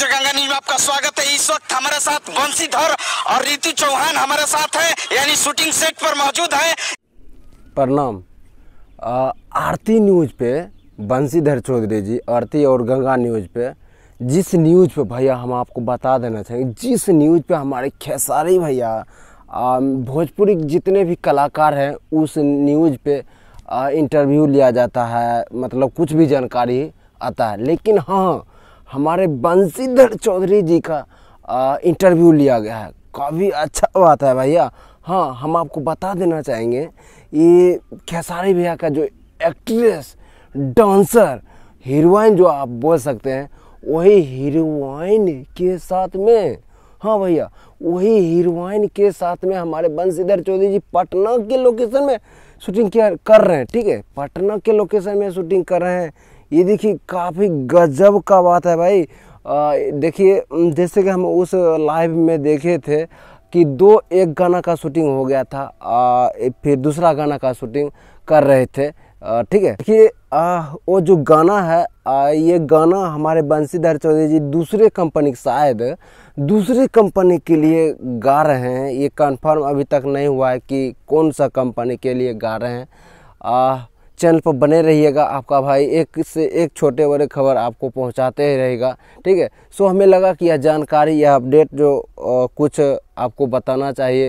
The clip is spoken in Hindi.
जगंगा न्यूज में आपका स्वागत है इस वक्त हमारे साथ वंशीधर और रितु चौहान हमारे साथ है यानी शूटिंग सेट पर मौजूद है प्रणाम आरती न्यूज पे बंशीधर चौधरी जी आरती और गंगा न्यूज पे जिस न्यूज पे भैया हम आपको बता देना चाहेंगे जिस न्यूज पे हमारे खेसारी भैया भोजपुरी जितने भी कलाकार हैं उस न्यूज पे इंटरव्यू लिया जाता है मतलब कुछ भी जानकारी आता है लेकिन हाँ हमारे बंसीधर चौधरी जी का इंटरव्यू लिया गया है काफ़ी अच्छा बात है भैया हाँ हम आपको बता देना चाहेंगे ये खेसारी भैया का जो एक्ट्रेस डांसर हीरोइन जो आप बोल सकते हैं वही हीरोइन के साथ में हाँ भैया वही हीरोइन के साथ में हमारे बंसीधर चौधरी जी पटना के लोकेशन में शूटिंग कर रहे हैं ठीक है पटना के लोकेशन में शूटिंग कर रहे हैं ये देखिए काफ़ी गजब का बात है भाई देखिए जैसे कि हम उस लाइव में देखे थे कि दो एक गाना का शूटिंग हो गया था आ, फिर दूसरा गाना का शूटिंग कर रहे थे ठीक है देखिए वो जो गाना है आ, ये गाना हमारे बंसीधर चौधरी जी दूसरे कंपनी शायद दूसरी कंपनी के लिए गा रहे हैं ये कंफर्म अभी तक नहीं हुआ है कि कौन सा कंपनी के लिए गा रहे हैं चैनल पर बने रहिएगा आपका भाई एक से एक छोटे बड़े खबर आपको पहुंचाते ही रहेगा ठीक है सो हमें लगा कि यह जानकारी यह अपडेट जो कुछ आपको बताना चाहिए